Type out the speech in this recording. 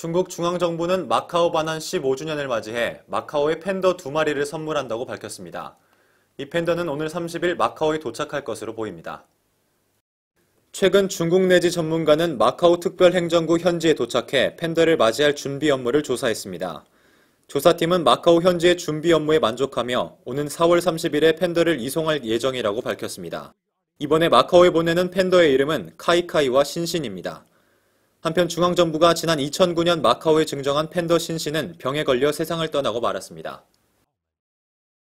중국 중앙정부는 마카오 반환 15주년을 맞이해 마카오의 팬더 두 마리를 선물한다고 밝혔습니다. 이 팬더는 오늘 30일 마카오에 도착할 것으로 보입니다. 최근 중국 내지 전문가는 마카오 특별행정구 현지에 도착해 팬더를 맞이할 준비 업무를 조사했습니다. 조사팀은 마카오 현지의 준비 업무에 만족하며 오는 4월 30일에 팬더를 이송할 예정이라고 밝혔습니다. 이번에 마카오에 보내는 팬더의 이름은 카이카이와 신신입니다. 한편 중앙정부가 지난 2009년 마카오에 증정한 팬더 신씨는 병에 걸려 세상을 떠나고 말았습니다.